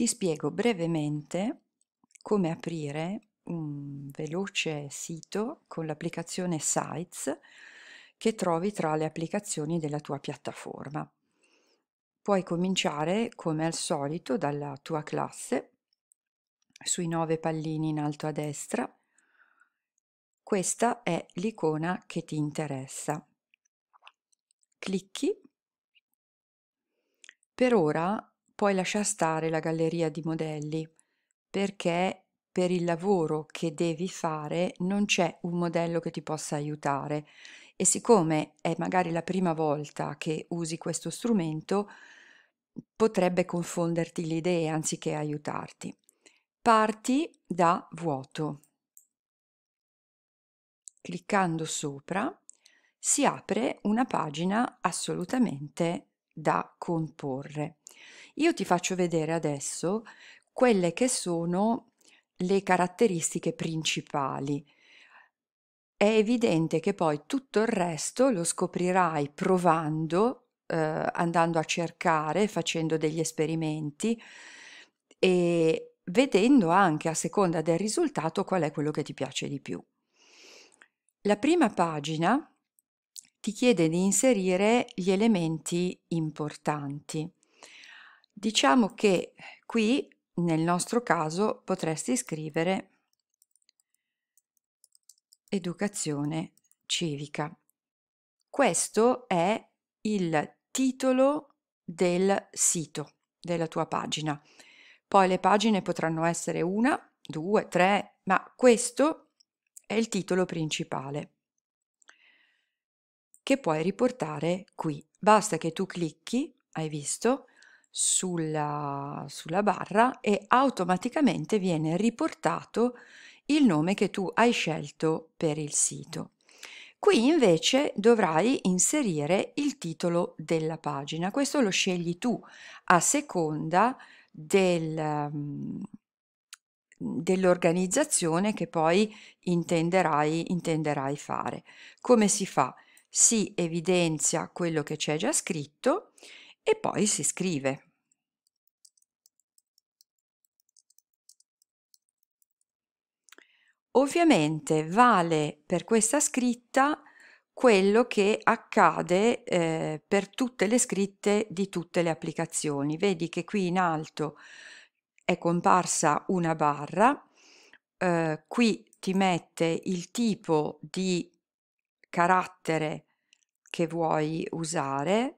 Ti spiego brevemente come aprire un veloce sito con l'applicazione Sites che trovi tra le applicazioni della tua piattaforma. Puoi cominciare come al solito dalla tua classe, sui nove pallini in alto a destra. Questa è l'icona che ti interessa. Clicchi. Per ora puoi lasciare stare la galleria di modelli perché per il lavoro che devi fare non c'è un modello che ti possa aiutare e siccome è magari la prima volta che usi questo strumento potrebbe confonderti le idee anziché aiutarti. Parti da vuoto. Cliccando sopra si apre una pagina assolutamente da comporre. Io ti faccio vedere adesso quelle che sono le caratteristiche principali. È evidente che poi tutto il resto lo scoprirai provando, eh, andando a cercare, facendo degli esperimenti e vedendo anche a seconda del risultato qual è quello che ti piace di più. La prima pagina ti chiede di inserire gli elementi importanti. Diciamo che qui nel nostro caso potresti scrivere educazione civica. Questo è il titolo del sito, della tua pagina. Poi le pagine potranno essere una, due, tre, ma questo è il titolo principale che puoi riportare qui. Basta che tu clicchi, hai visto, sulla, sulla barra e automaticamente viene riportato il nome che tu hai scelto per il sito. Qui invece dovrai inserire il titolo della pagina. Questo lo scegli tu a seconda del, mm, dell'organizzazione che poi intenderai, intenderai fare. Come si fa? si evidenzia quello che c'è già scritto e poi si scrive. Ovviamente vale per questa scritta quello che accade eh, per tutte le scritte di tutte le applicazioni. Vedi che qui in alto è comparsa una barra, eh, qui ti mette il tipo di carattere che vuoi usare.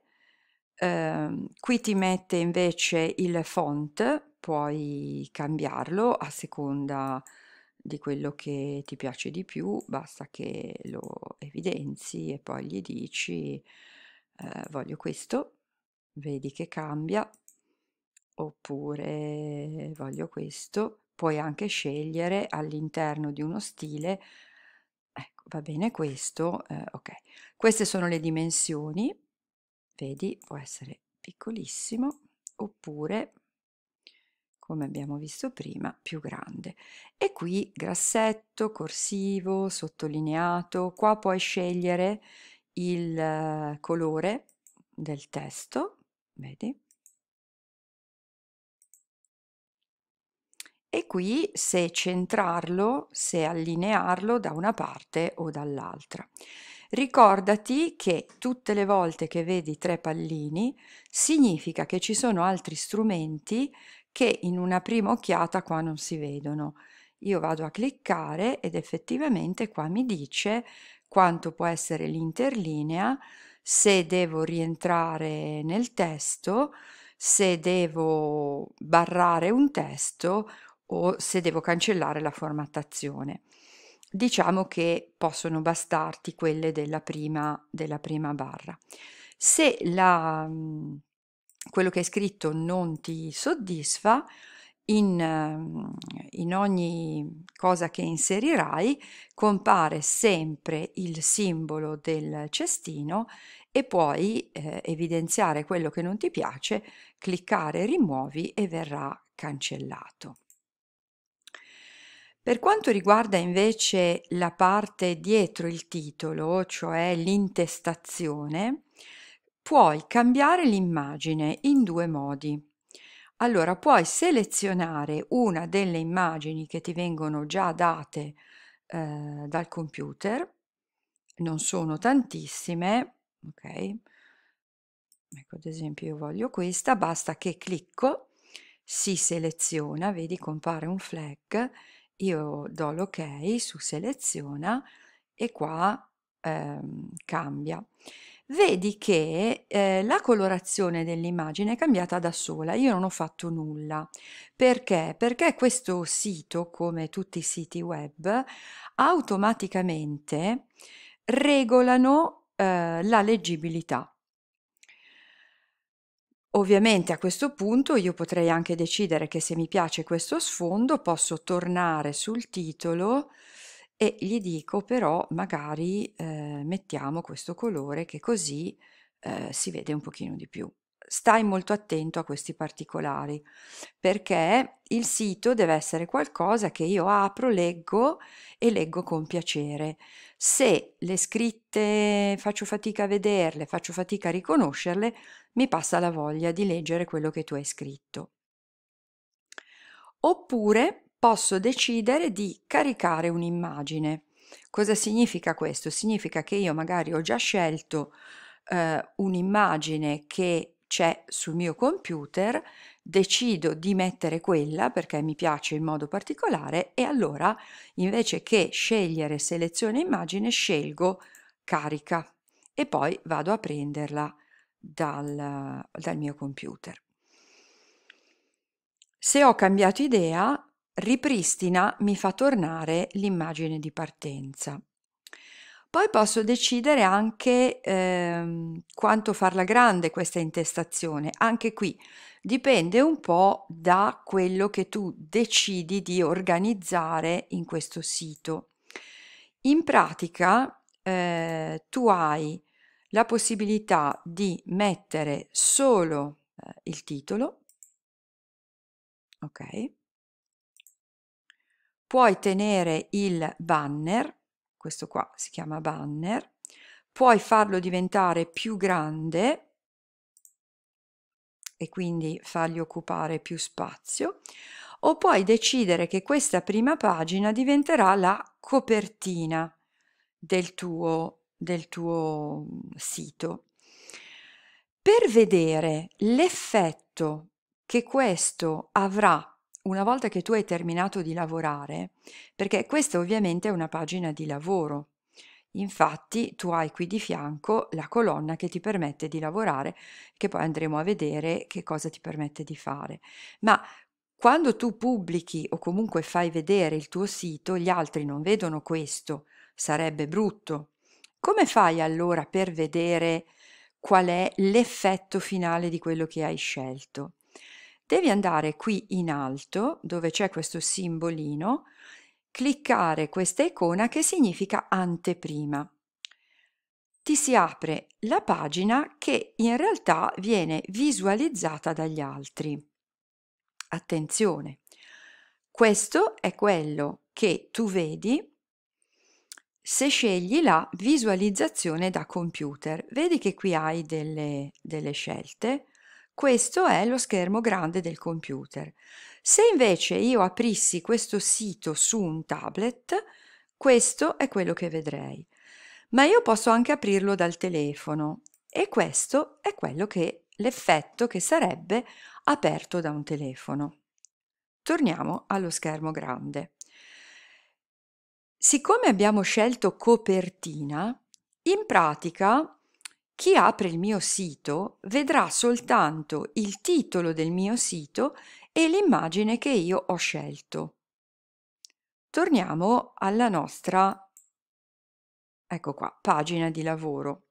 Eh, qui ti mette invece il font, puoi cambiarlo a seconda di quello che ti piace di più, basta che lo evidenzi e poi gli dici eh, voglio questo, vedi che cambia, oppure voglio questo, puoi anche scegliere all'interno di uno stile Ecco, va bene questo, eh, ok. Queste sono le dimensioni, vedi, può essere piccolissimo oppure come abbiamo visto prima, più grande. E qui grassetto, corsivo, sottolineato, qua puoi scegliere il eh, colore del testo, vedi? e qui se centrarlo, se allinearlo da una parte o dall'altra. Ricordati che tutte le volte che vedi tre pallini significa che ci sono altri strumenti che in una prima occhiata qua non si vedono. Io vado a cliccare ed effettivamente qua mi dice quanto può essere l'interlinea, se devo rientrare nel testo, se devo barrare un testo o se devo cancellare la formattazione. Diciamo che possono bastarti quelle della prima, della prima barra. Se la, mhmm, quello che hai scritto non ti soddisfa, in, mhmm, in, ogni cosa che inserirai compare sempre il simbolo del cestino e puoi eh, evidenziare quello che non ti piace, cliccare rimuovi e verrà cancellato. Per quanto riguarda invece la parte dietro il titolo, cioè l'intestazione, puoi cambiare l'immagine in due modi. Allora, puoi selezionare una delle immagini che ti vengono già date eh, dal computer, non sono tantissime, ok? Ecco, ad esempio io voglio questa, basta che clicco, si seleziona, vedi compare un flag io do l'ok su seleziona e qua ehm, cambia. Vedi che eh, la colorazione dell'immagine è cambiata da sola, io non ho fatto nulla. Perché? Perché questo sito, come tutti i siti web, automaticamente regolano eh, la leggibilità. Ovviamente a questo punto io potrei anche decidere che se mi piace questo sfondo posso tornare sul titolo e gli dico però magari eh, mettiamo questo colore che così eh, si vede un pochino di più. Stai molto attento a questi particolari perché il sito deve essere qualcosa che io apro, leggo e leggo con piacere. Se le scritte faccio fatica a vederle, faccio fatica a riconoscerle, mi passa la voglia di leggere quello che tu hai scritto. Oppure posso decidere di caricare un'immagine. Cosa significa questo? Significa che io magari ho già scelto eh, un'immagine che c'è sul mio computer, decido di mettere quella perché mi piace in modo particolare e allora invece che scegliere selezione immagine scelgo carica e poi vado a prenderla dal, dal mio computer. Se ho cambiato idea, ripristina mi fa tornare l'immagine di partenza. Poi posso decidere anche ehm, quanto farla grande questa intestazione. Anche qui dipende un po' da quello che tu decidi di organizzare in questo sito. In pratica eh, tu hai la possibilità di mettere solo eh, il titolo, ok? Puoi tenere il banner, questo qua si chiama banner, puoi farlo diventare più grande e quindi fargli occupare più spazio, o puoi decidere che questa prima pagina diventerà la copertina del tuo del tuo mhmm, sito per vedere l'effetto che questo avrà una volta che tu hai terminato di lavorare, perché questa ovviamente è una pagina di lavoro. Infatti tu hai qui di fianco la colonna che ti permette di lavorare, che poi andremo a vedere che cosa ti permette di fare. Ma quando tu pubblichi o comunque fai vedere il tuo sito, gli altri non vedono questo, sarebbe brutto. Come fai allora per vedere qual è l'effetto finale di quello che hai scelto? Devi andare qui in alto, dove c'è questo simbolino, cliccare questa icona che significa anteprima. Ti si apre la pagina che in realtà viene visualizzata dagli altri. Attenzione, questo è quello che tu vedi se scegli la visualizzazione da computer, vedi che qui hai delle, delle scelte, questo è lo schermo grande del computer. Se invece io aprissi questo sito su un tablet, questo è quello che vedrei. Ma io posso anche aprirlo dal telefono e questo è quello che l'effetto che sarebbe aperto da un telefono. Torniamo allo schermo grande siccome abbiamo scelto copertina, in pratica chi apre il mio sito vedrà soltanto il titolo del mio sito e l'immagine che io ho scelto. Torniamo alla nostra ecco qua, pagina di lavoro.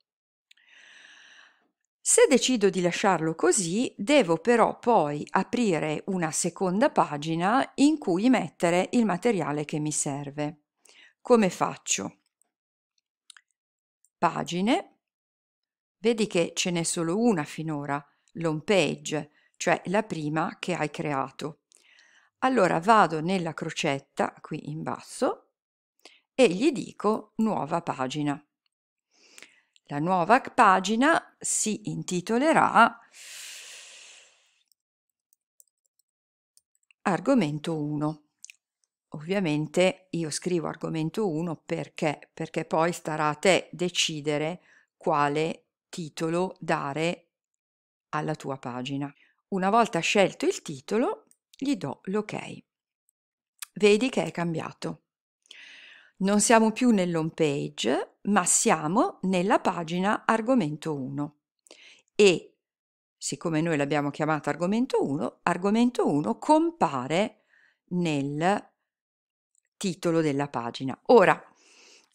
Se decido di lasciarlo così, devo però poi aprire una seconda pagina in cui mettere il materiale che mi serve come faccio? Pagine. Vedi che ce n'è solo una finora, l'home page, cioè la prima che hai creato. Allora vado nella crocetta qui in basso e gli dico nuova pagina. La nuova pagina si intitolerà argomento 1. Ovviamente io scrivo argomento 1 perché? Perché poi starà a te decidere quale titolo dare alla tua pagina. Una volta scelto il titolo, gli do l'ok. Vedi che è cambiato. Non siamo più nell'home page, ma siamo nella pagina argomento 1 e siccome noi l'abbiamo chiamata argomento 1, argomento 1 compare nel titolo della pagina. Ora,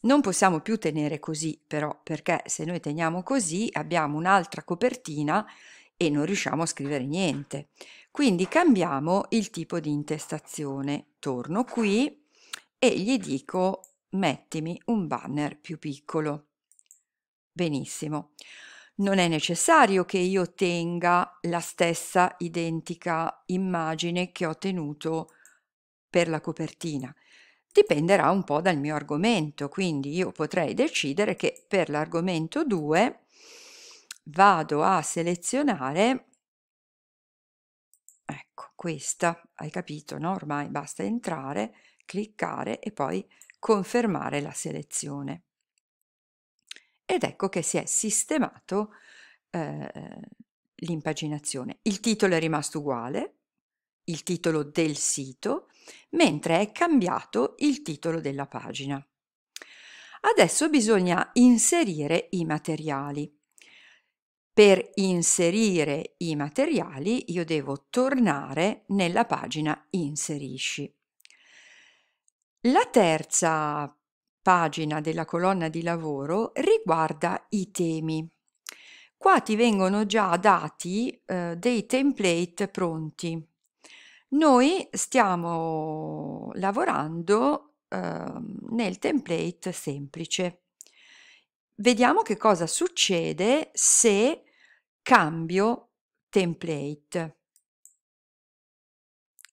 non possiamo più tenere così però, perché se noi teniamo così abbiamo un'altra copertina e non riusciamo a scrivere niente. Quindi cambiamo il tipo di intestazione. Torno qui e gli dico mettimi un banner più piccolo. Benissimo. Non è necessario che io tenga la stessa identica immagine che ho tenuto per la copertina dipenderà un po' dal mio argomento, quindi io potrei decidere che per l'argomento 2 vado a selezionare ecco questa, hai capito, no? Ormai basta entrare, cliccare e poi confermare la selezione. Ed ecco che si è sistemato eh, l'impaginazione. Il titolo è rimasto uguale, il titolo del sito, mentre è cambiato il titolo della pagina. Adesso bisogna inserire i materiali. Per inserire i materiali io devo tornare nella pagina Inserisci. La terza pagina della colonna di lavoro riguarda i temi. Qua ti vengono già dati eh, dei template pronti. Noi stiamo lavorando, ehm, nel template semplice. Vediamo che cosa succede se cambio template.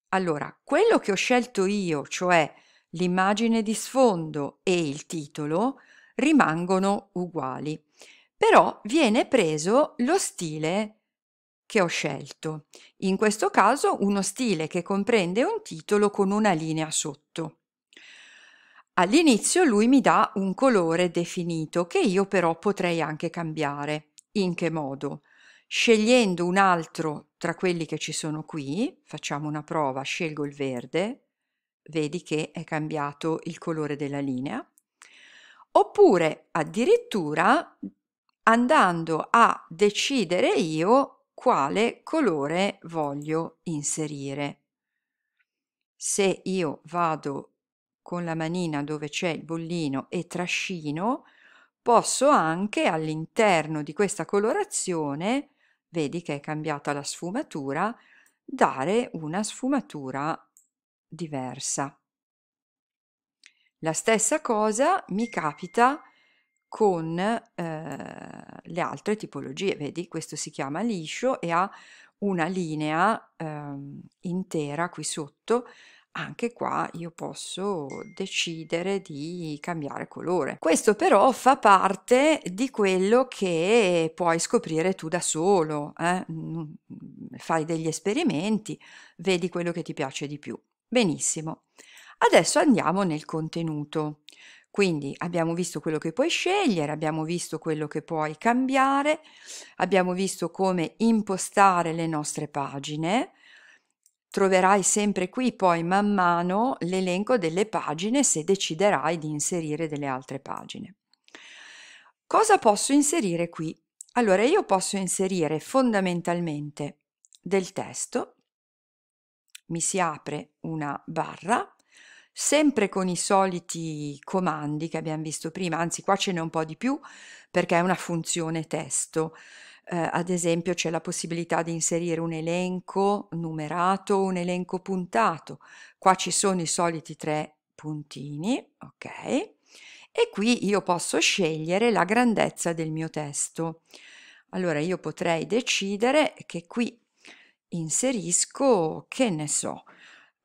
Allora, quello che ho scelto io, cioè l'immagine di sfondo e il titolo, rimangono uguali, però viene preso lo stile che ho scelto, in questo caso uno stile che comprende un titolo con una linea sotto. All'inizio lui mi dà un colore definito che io però potrei anche cambiare. In che modo? Scegliendo un altro tra quelli che ci sono qui, facciamo una prova, scelgo il verde, vedi che è cambiato il colore della linea, oppure addirittura andando a decidere io quale colore voglio inserire. Se io vado con la manina dove c'è il bollino e trascino, posso anche all'interno di questa colorazione, vedi che è cambiata la sfumatura, dare una sfumatura diversa. La stessa cosa mi capita con eh, le altre tipologie. Vedi, questo si chiama liscio e ha una linea eh, intera qui sotto. Anche qua io posso decidere di cambiare colore. Questo però fa parte di quello che puoi scoprire tu da solo. Eh? Mm, fai degli esperimenti, vedi quello che ti piace di più. Benissimo. Adesso andiamo nel contenuto. Quindi abbiamo visto quello che puoi scegliere, abbiamo visto quello che puoi cambiare, abbiamo visto come impostare le nostre pagine. Troverai sempre qui poi man mano l'elenco delle pagine se deciderai di inserire delle altre pagine. Cosa posso inserire qui? Allora io posso inserire fondamentalmente del testo, mi si apre una barra sempre con i soliti comandi che abbiamo visto prima, anzi qua ce n'è un po' di più perché è una funzione testo. Eh, ad esempio c'è la possibilità di inserire un elenco numerato, o un elenco puntato. Qua ci sono i soliti tre puntini, ok? E qui io posso scegliere la grandezza del mio testo. Allora io potrei decidere che qui inserisco, che ne so,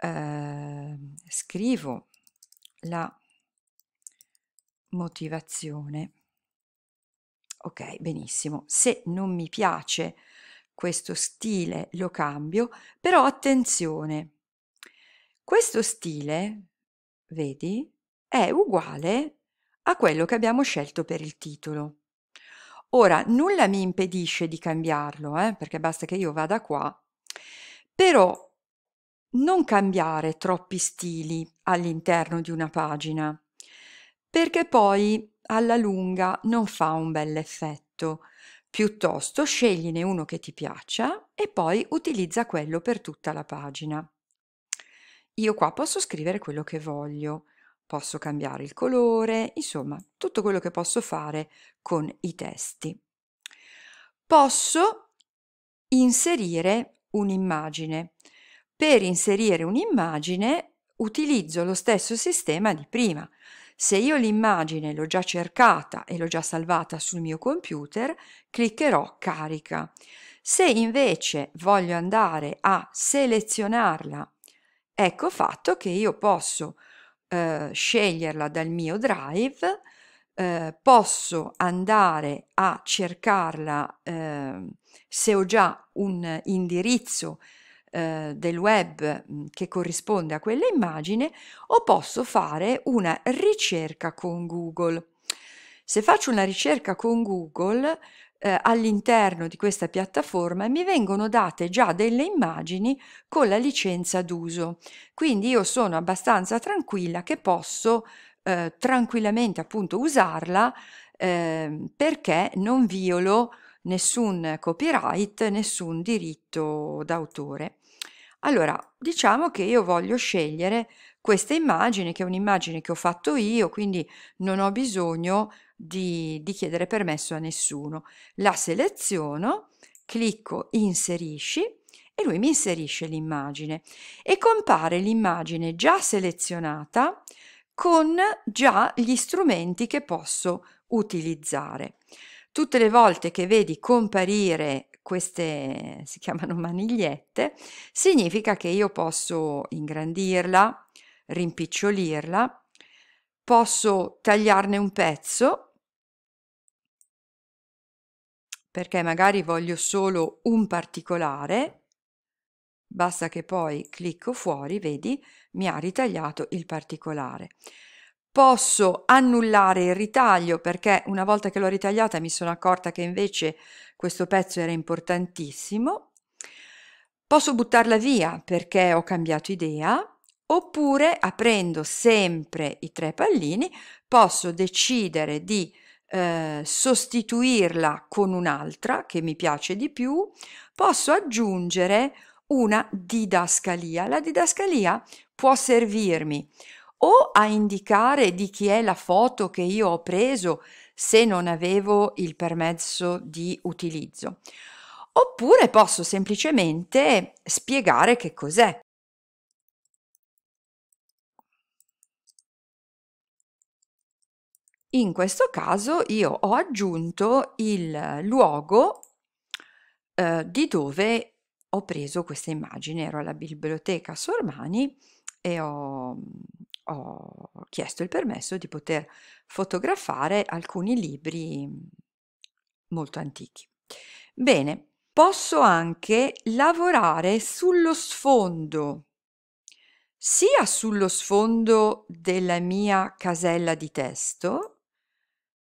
eh, scrivo la motivazione. Ok, benissimo. Se non mi piace questo stile lo cambio, però attenzione, questo stile, vedi, è uguale a quello che abbiamo scelto per il titolo. Ora, nulla mi impedisce di cambiarlo, eh, perché basta che io vada qua, però non cambiare troppi stili all'interno di una pagina, perché poi alla lunga non fa un bel effetto. Piuttosto scegliene uno che ti piaccia e poi utilizza quello per tutta la pagina. Io qua posso scrivere quello che voglio, posso cambiare il colore, insomma, tutto quello che posso fare con i testi. Posso inserire un'immagine. Per inserire un'immagine utilizzo lo stesso sistema di prima. Se io l'immagine l'ho già cercata e l'ho già salvata sul mio computer, cliccherò carica. Se invece voglio andare a selezionarla, ecco fatto che io posso eh, sceglierla dal mio drive, eh, posso andare a cercarla eh, se ho già un indirizzo eh, del web mm, che corrisponde a quell'immagine o posso fare una ricerca con Google. Se faccio una ricerca con Google, eh, all'interno di questa piattaforma mi vengono date già delle immagini con la licenza d'uso. Quindi io sono abbastanza tranquilla che posso eh, tranquillamente appunto usarla eh, perché non violo nessun copyright, nessun diritto d'autore. Allora, diciamo che io voglio scegliere questa immagine, che è un'immagine che ho fatto io, quindi non ho bisogno di, di chiedere permesso a nessuno. La seleziono, clicco inserisci e lui mi inserisce l'immagine e compare l'immagine già selezionata con già gli strumenti che posso utilizzare. Tutte le volte che vedi comparire queste si chiamano manigliette, significa che io posso ingrandirla, rimpicciolirla, posso tagliarne un pezzo, perché magari voglio solo un particolare, basta che poi clicco fuori, vedi, mi ha ritagliato il particolare. Posso annullare il ritaglio perché una volta che l'ho ritagliata mi sono accorta che invece questo pezzo era importantissimo. Posso buttarla via perché ho cambiato idea, oppure aprendo sempre i tre pallini posso decidere di eh, sostituirla con un'altra che mi piace di più, posso aggiungere una didascalia. La didascalia può servirmi o a indicare di chi è la foto che io ho preso se non avevo il permesso di utilizzo. Oppure posso semplicemente spiegare che cos'è. In questo caso io ho aggiunto il luogo eh, di dove ho preso questa immagine. Ero alla biblioteca Sormani e ho, mm, ho chiesto il permesso di poter fotografare alcuni libri mhmm, molto antichi. Bene, posso anche lavorare sullo sfondo, sia sullo sfondo della mia casella di testo,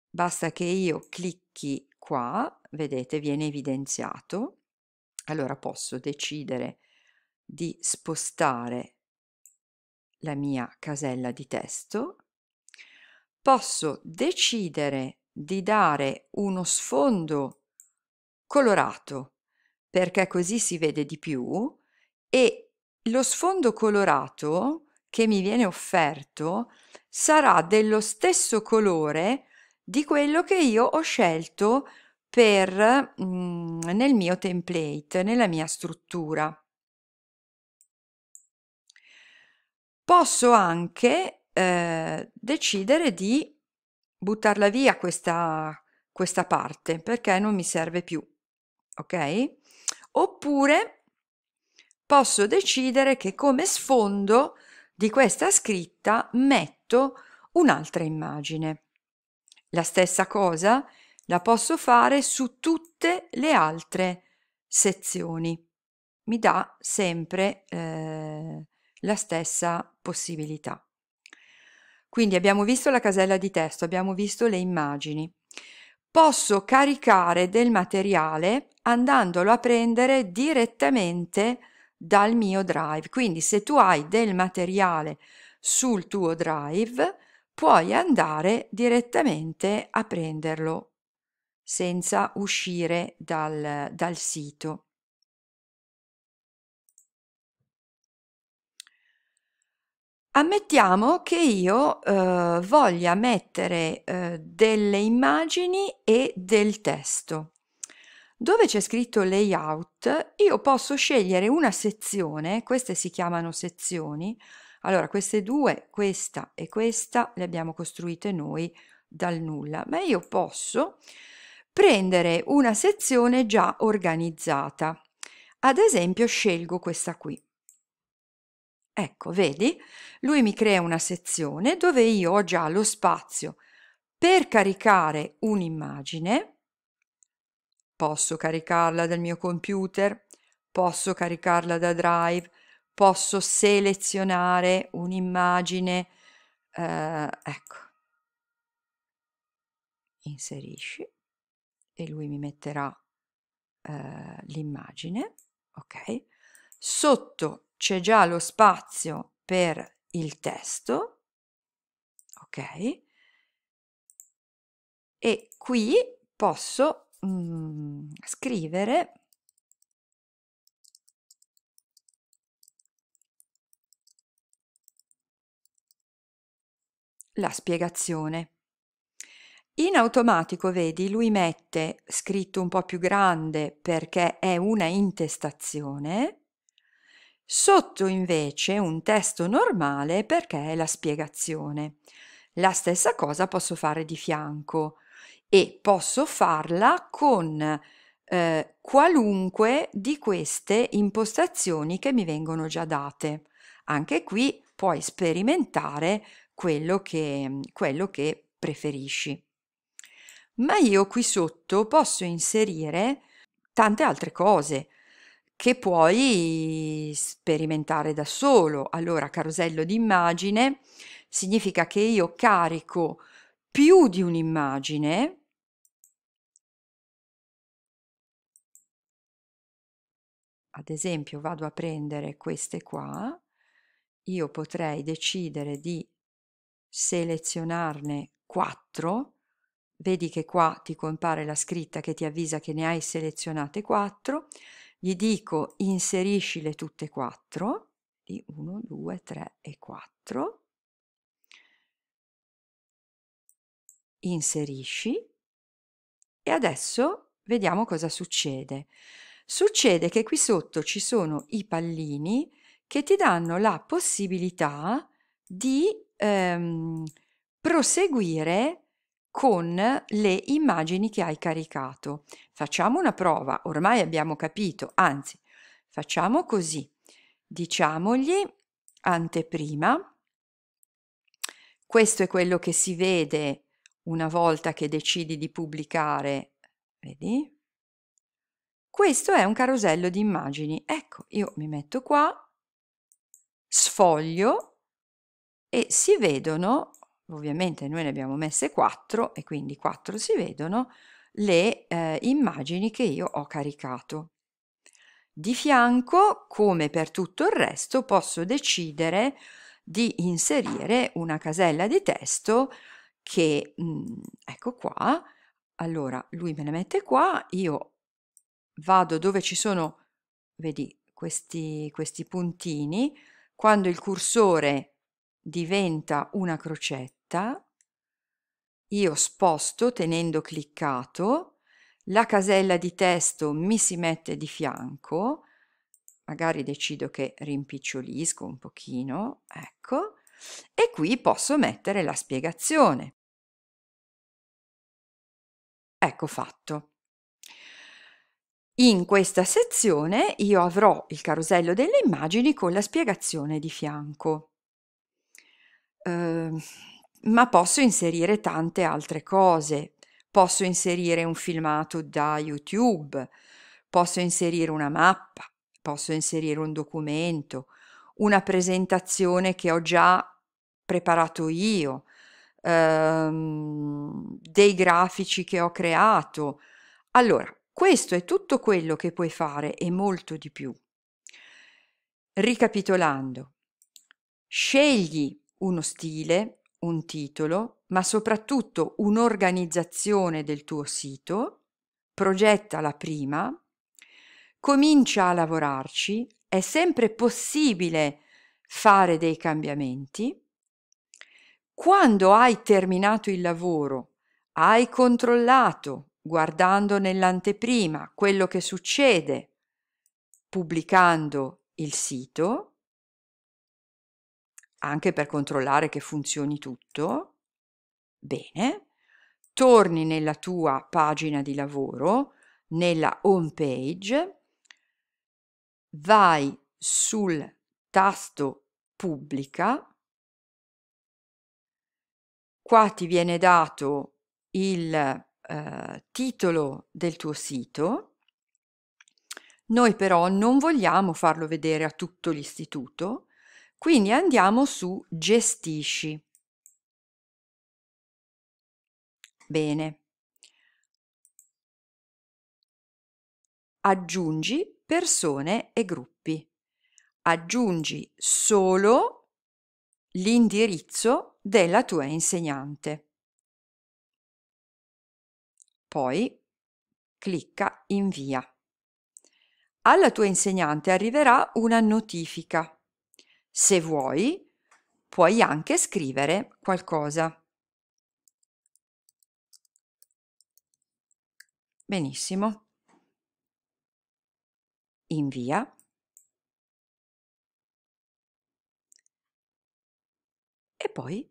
basta che io clicchi qua, vedete, viene evidenziato, allora posso decidere di spostare la mia casella di testo posso decidere di dare uno sfondo colorato perché così si vede di più e lo sfondo colorato che mi viene offerto sarà dello stesso colore di quello che io ho scelto per, mh, mm, nel mio template, nella mia struttura. Posso anche eh, decidere di buttarla via questa, questa parte perché non mi serve più, ok? Oppure posso decidere che come sfondo di questa scritta metto un'altra immagine. La stessa cosa la posso fare su tutte le altre sezioni. Mi dà sempre eh, la stessa possibilità. Quindi abbiamo visto la casella di testo, abbiamo visto le immagini. Posso caricare del materiale andandolo a prendere direttamente dal mio drive. Quindi se tu hai del materiale sul tuo drive, puoi andare direttamente a prenderlo senza uscire dal, dal sito. Ammettiamo che io eh, voglia mettere eh, delle immagini e del testo. Dove c'è scritto layout, io posso scegliere una sezione, queste si chiamano sezioni. Allora, queste due, questa e questa, le abbiamo costruite noi dal nulla, ma io posso prendere una sezione già organizzata. Ad esempio, scelgo questa qui. Ecco, vedi? Lui mi crea una sezione dove io ho già lo spazio per caricare un'immagine. Posso caricarla dal mio computer, posso caricarla da Drive, posso selezionare un'immagine. Eh, ecco. Inserisci e lui mi metterà eh, l'immagine, ok? sotto c'è già lo spazio per il testo, ok? E qui posso mm, scrivere la spiegazione. In automatico, vedi, lui mette scritto un po' più grande perché è una intestazione Sotto invece un testo normale perché è la spiegazione. La stessa cosa posso fare di fianco e posso farla con eh, qualunque di queste impostazioni che mi vengono già date. Anche qui puoi sperimentare quello che, quello che preferisci. Ma io qui sotto posso inserire tante altre cose, che puoi sperimentare da solo. Allora, carosello d'immagine significa che io carico più di un'immagine ad esempio vado a prendere queste qua, io potrei decidere di selezionarne 4, vedi che qua ti compare la scritta che ti avvisa che ne hai selezionate 4, gli dico inseriscile tutte e quattro, di 1, 2, 3 e 4, inserisci e adesso vediamo cosa succede. Succede che qui sotto ci sono i pallini che ti danno la possibilità di ehm, proseguire con le immagini che hai caricato. Facciamo una prova, ormai abbiamo capito, anzi, facciamo così. Diciamogli anteprima, questo è quello che si vede una volta che decidi di pubblicare, vedi? Questo è un carosello di immagini. Ecco, io mi metto qua, sfoglio e si vedono ovviamente noi ne abbiamo messe 4 e quindi 4 si vedono, le eh, immagini che io ho caricato. Di fianco, come per tutto il resto, posso decidere di inserire una casella di testo che, mh, mm, ecco qua, allora lui me la mette qua, io vado dove ci sono, vedi, questi, questi puntini, quando il cursore diventa una crocetta, scritta, io sposto tenendo cliccato, la casella di testo mi si mette di fianco, magari decido che rimpicciolisco un pochino, ecco, e qui posso mettere la spiegazione. Ecco fatto. In questa sezione io avrò il carosello delle immagini con la spiegazione di fianco. Uh, ma posso inserire tante altre cose. Posso inserire un filmato da YouTube, posso inserire una mappa, posso inserire un documento, una presentazione che ho già preparato io, ehm, dei grafici che ho creato. Allora, questo è tutto quello che puoi fare e molto di più. Ricapitolando, scegli uno stile un titolo, ma soprattutto un'organizzazione del tuo sito, progetta la prima, comincia a lavorarci, è sempre possibile fare dei cambiamenti. Quando hai terminato il lavoro, hai controllato, guardando nell'anteprima quello che succede, pubblicando il sito, anche per controllare che funzioni tutto, bene, torni nella tua pagina di lavoro, nella home page, vai sul tasto pubblica, qua ti viene dato il eh, titolo del tuo sito, noi però non vogliamo farlo vedere a tutto l'istituto, quindi andiamo su gestisci. Bene. Aggiungi persone e gruppi. Aggiungi solo l'indirizzo della tua insegnante. Poi clicca invia. Alla tua insegnante arriverà una notifica se vuoi, puoi anche scrivere qualcosa. Benissimo. Invia. E poi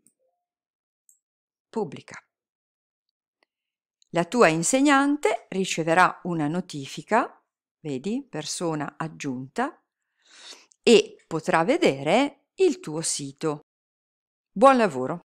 pubblica. La tua insegnante riceverà una notifica, vedi, persona aggiunta, e potrà vedere il tuo sito. Buon lavoro!